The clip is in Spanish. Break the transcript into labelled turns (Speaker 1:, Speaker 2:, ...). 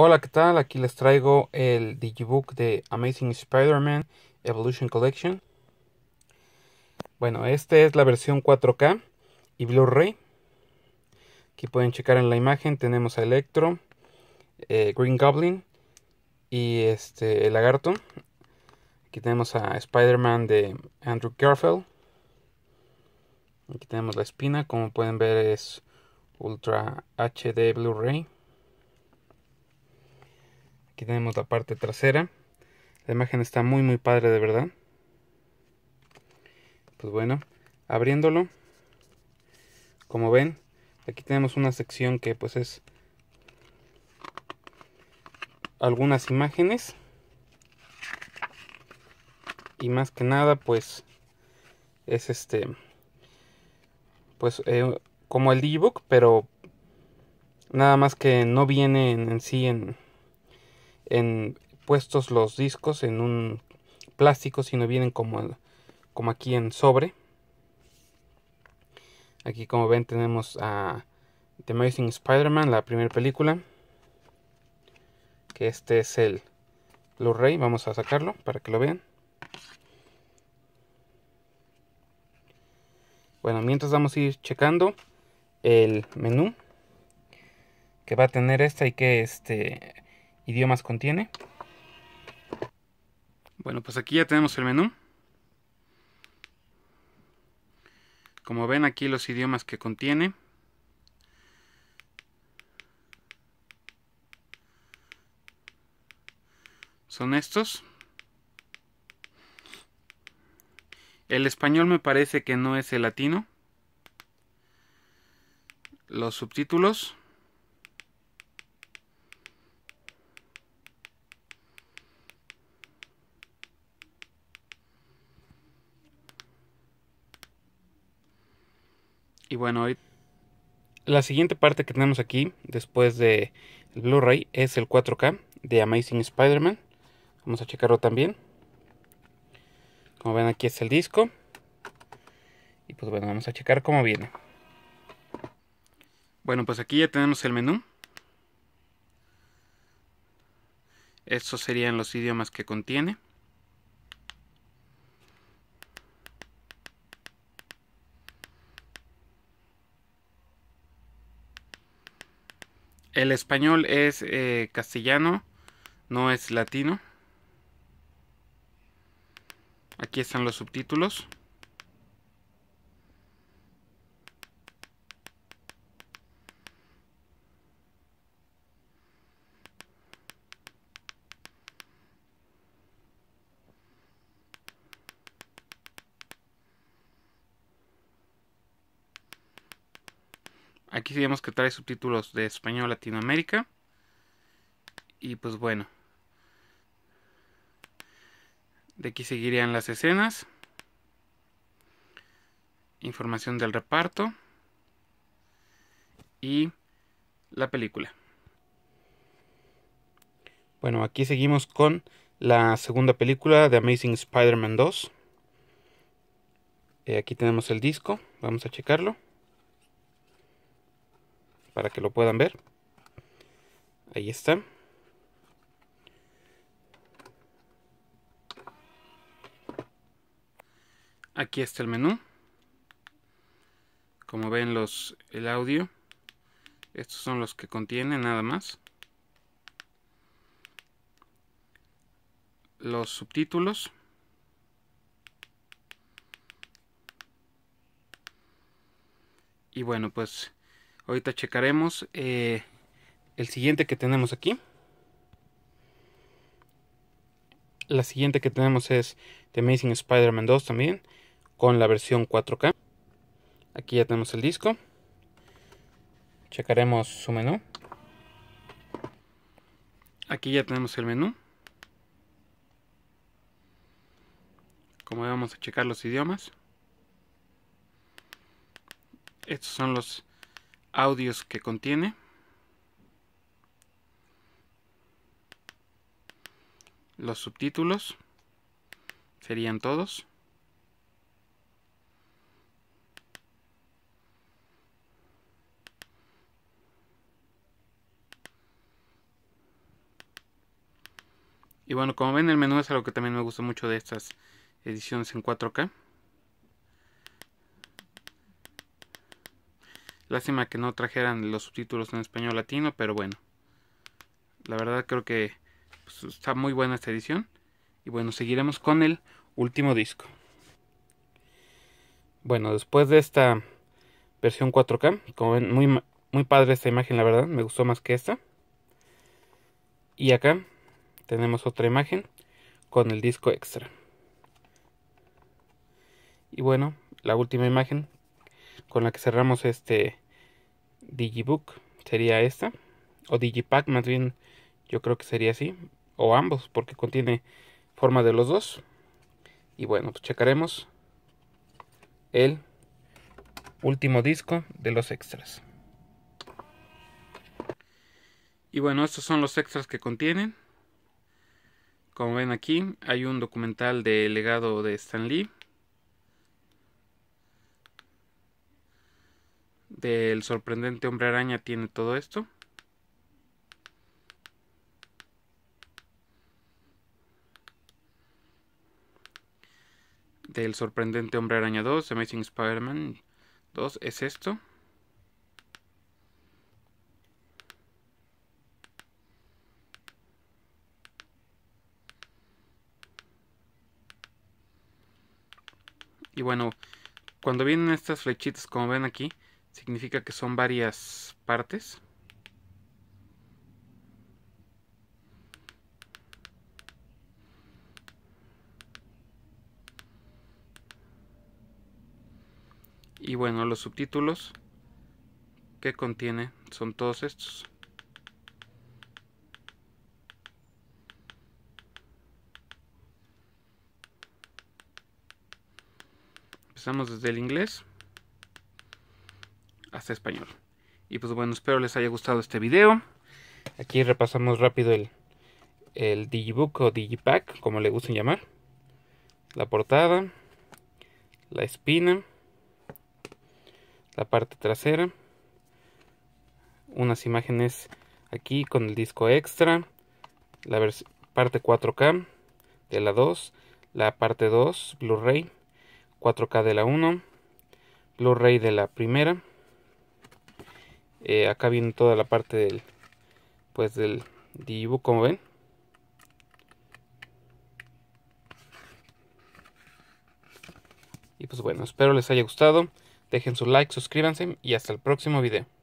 Speaker 1: Hola, ¿qué tal? Aquí les traigo el Digibook de Amazing Spider-Man Evolution Collection. Bueno, esta es la versión 4K y Blu-ray. Aquí pueden checar en la imagen, tenemos a Electro, eh, Green Goblin y este el lagarto. Aquí tenemos a Spider-Man de Andrew Garfield. Aquí tenemos la espina, como pueden ver es Ultra HD Blu-ray. Aquí tenemos la parte trasera. La imagen está muy muy padre de verdad. Pues bueno, abriéndolo. Como ven, aquí tenemos una sección que pues es algunas imágenes. Y más que nada pues es este pues eh, como el ebook pero nada más que no viene en sí en en, puestos los discos en un plástico, sino vienen como, como aquí en sobre. Aquí como ven tenemos a The Amazing Spider-Man, la primera película. Que este es el Blu-ray, vamos a sacarlo para que lo vean. Bueno, mientras vamos a ir checando el menú que va a tener esta y que este idiomas contiene. Bueno, pues aquí ya tenemos el menú. Como ven aquí los idiomas que contiene. Son estos. El español me parece que no es el latino. Los subtítulos. Y bueno, la siguiente parte que tenemos aquí, después de Blu-ray, es el 4K de Amazing Spider-Man. Vamos a checarlo también. Como ven aquí es el disco. Y pues bueno, vamos a checar cómo viene. Bueno, pues aquí ya tenemos el menú. Estos serían los idiomas que contiene. El español es eh, castellano, no es latino. Aquí están los subtítulos. Aquí vemos que trae subtítulos de español Latinoamérica. Y pues bueno. De aquí seguirían las escenas. Información del reparto. Y la película. Bueno, aquí seguimos con la segunda película de Amazing Spider-Man 2. Eh, aquí tenemos el disco. Vamos a checarlo para que lo puedan ver. Ahí está. Aquí está el menú. Como ven los el audio. Estos son los que contienen nada más. Los subtítulos. Y bueno, pues Ahorita checaremos eh, el siguiente que tenemos aquí. La siguiente que tenemos es The Amazing Spider-Man 2 también, con la versión 4K. Aquí ya tenemos el disco. Checaremos su menú. Aquí ya tenemos el menú. Como vamos a checar los idiomas. Estos son los audios que contiene. Los subtítulos serían todos. Y bueno, como ven el menú es algo que también me gusta mucho de estas ediciones en 4K. Lástima que no trajeran los subtítulos en español latino, pero bueno. La verdad creo que pues, está muy buena esta edición. Y bueno, seguiremos con el último disco. Bueno, después de esta versión 4K, como ven, muy, muy padre esta imagen, la verdad, me gustó más que esta. Y acá tenemos otra imagen con el disco extra. Y bueno, la última imagen con la que cerramos este digibook sería esta o digipack más bien yo creo que sería así o ambos porque contiene forma de los dos y bueno pues checaremos el último disco de los extras y bueno estos son los extras que contienen como ven aquí hay un documental de legado de Stan Lee del sorprendente hombre araña tiene todo esto. Del sorprendente hombre araña 2, Amazing Spider-Man 2 es esto. Y bueno, cuando vienen estas flechitas como ven aquí, significa que son varias partes. Y bueno, los subtítulos que contiene son todos estos. Empezamos desde el inglés hasta español. Y pues bueno, espero les haya gustado este video. Aquí repasamos rápido el, el Digibook o Digipack, como le gusten llamar. La portada, la espina, la parte trasera, unas imágenes aquí con el disco extra, la parte 4K de la 2, la parte 2 Blu-ray, 4K de la 1, Blu-ray de la primera, eh, acá viene toda la parte del pues del dibujo como ven y pues bueno espero les haya gustado dejen su like suscríbanse y hasta el próximo video